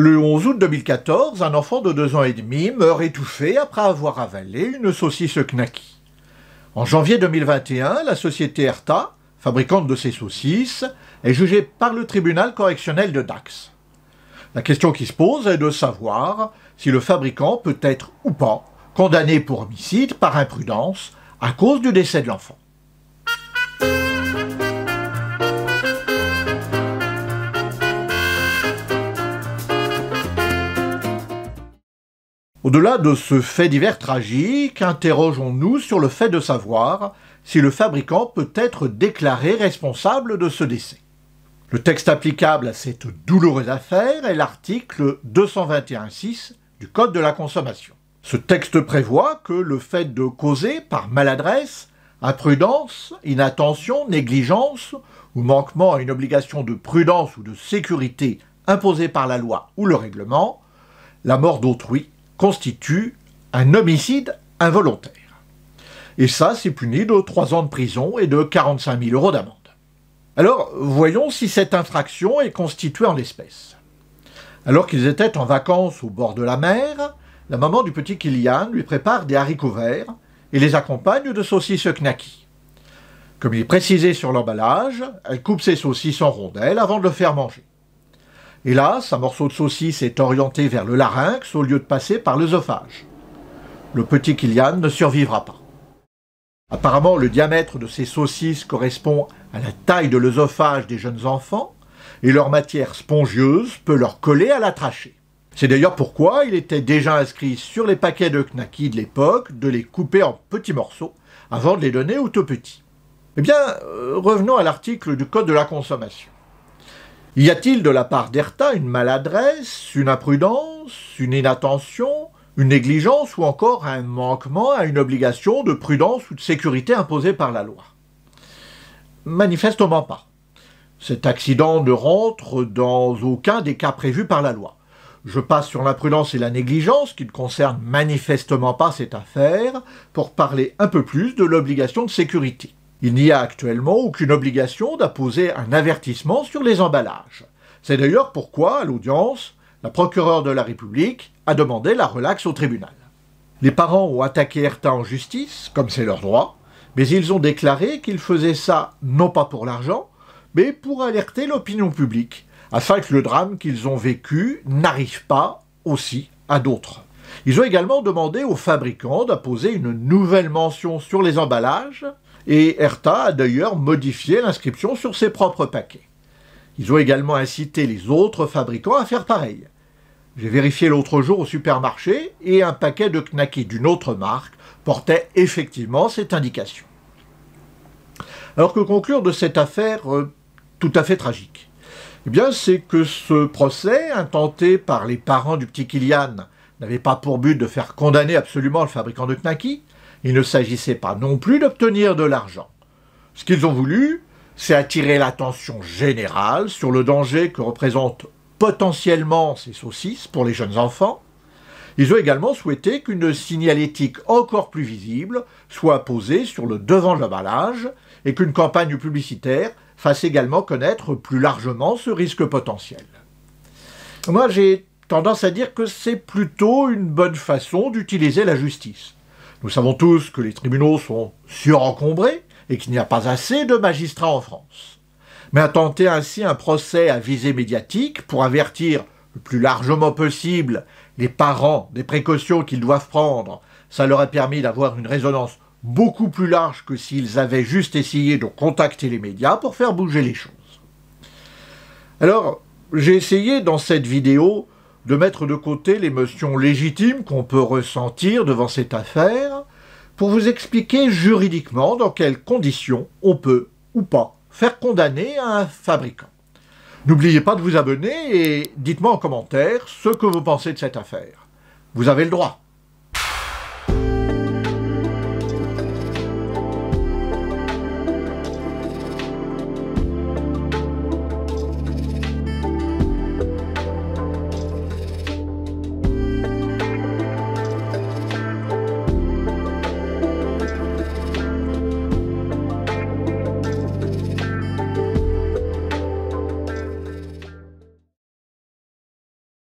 Le 11 août 2014, un enfant de 2 ans et demi meurt étouffé après avoir avalé une saucisse knacky. En janvier 2021, la société Erta, fabricante de ces saucisses, est jugée par le tribunal correctionnel de Dax. La question qui se pose est de savoir si le fabricant peut être ou pas condamné pour homicide par imprudence à cause du décès de l'enfant. Au-delà de ce fait divers tragique, interrogeons-nous sur le fait de savoir si le fabricant peut être déclaré responsable de ce décès. Le texte applicable à cette douloureuse affaire est l'article 221.6 du Code de la consommation. Ce texte prévoit que le fait de causer par maladresse, imprudence, inattention, négligence ou manquement à une obligation de prudence ou de sécurité imposée par la loi ou le règlement, la mort d'autrui constitue un homicide involontaire. Et ça, c'est puni de 3 ans de prison et de 45 000 euros d'amende. Alors, voyons si cette infraction est constituée en l'espèce. Alors qu'ils étaient en vacances au bord de la mer, la maman du petit Kilian lui prépare des haricots verts et les accompagne de saucisses knacky. Comme il est précisé sur l'emballage, elle coupe ses saucisses en rondelles avant de le faire manger là, un morceau de saucisse est orienté vers le larynx au lieu de passer par l'œsophage. Le petit Kilian ne survivra pas. Apparemment, le diamètre de ces saucisses correspond à la taille de l'œsophage des jeunes enfants, et leur matière spongieuse peut leur coller à la trachée. C'est d'ailleurs pourquoi il était déjà inscrit sur les paquets de knacky de l'époque de les couper en petits morceaux avant de les donner aux tout petits. Eh bien, euh, revenons à l'article du Code de la consommation. Y a-t-il de la part d'Erta une maladresse, une imprudence, une inattention, une négligence ou encore un manquement à une obligation de prudence ou de sécurité imposée par la loi Manifestement pas. Cet accident ne rentre dans aucun des cas prévus par la loi. Je passe sur l'imprudence et la négligence qui ne concernent manifestement pas cette affaire pour parler un peu plus de l'obligation de sécurité. Il n'y a actuellement aucune obligation d'apposer un avertissement sur les emballages. C'est d'ailleurs pourquoi, à l'audience, la procureure de la République a demandé la relaxe au tribunal. Les parents ont attaqué Erta en justice, comme c'est leur droit, mais ils ont déclaré qu'ils faisaient ça non pas pour l'argent, mais pour alerter l'opinion publique, afin que le drame qu'ils ont vécu n'arrive pas aussi à d'autres. Ils ont également demandé aux fabricants d'apposer une nouvelle mention sur les emballages, et Erta a d'ailleurs modifié l'inscription sur ses propres paquets. Ils ont également incité les autres fabricants à faire pareil. J'ai vérifié l'autre jour au supermarché et un paquet de knacky d'une autre marque portait effectivement cette indication. Alors que conclure de cette affaire euh, tout à fait tragique Eh bien, c'est que ce procès, intenté par les parents du petit Kilian, n'avait pas pour but de faire condamner absolument le fabricant de knacky, il ne s'agissait pas non plus d'obtenir de l'argent. Ce qu'ils ont voulu, c'est attirer l'attention générale sur le danger que représentent potentiellement ces saucisses pour les jeunes enfants. Ils ont également souhaité qu'une signalétique encore plus visible soit posée sur le devant de l'emballage et qu'une campagne publicitaire fasse également connaître plus largement ce risque potentiel. Moi, j'ai tendance à dire que c'est plutôt une bonne façon d'utiliser la justice. Nous savons tous que les tribunaux sont surencombrés et qu'il n'y a pas assez de magistrats en France. Mais à tenter ainsi un procès à visée médiatique pour avertir le plus largement possible les parents des précautions qu'ils doivent prendre, ça leur a permis d'avoir une résonance beaucoup plus large que s'ils avaient juste essayé de contacter les médias pour faire bouger les choses. Alors, j'ai essayé dans cette vidéo de mettre de côté l'émotion légitime qu'on peut ressentir devant cette affaire pour vous expliquer juridiquement dans quelles conditions on peut ou pas faire condamner un fabricant. N'oubliez pas de vous abonner et dites-moi en commentaire ce que vous pensez de cette affaire. Vous avez le droit.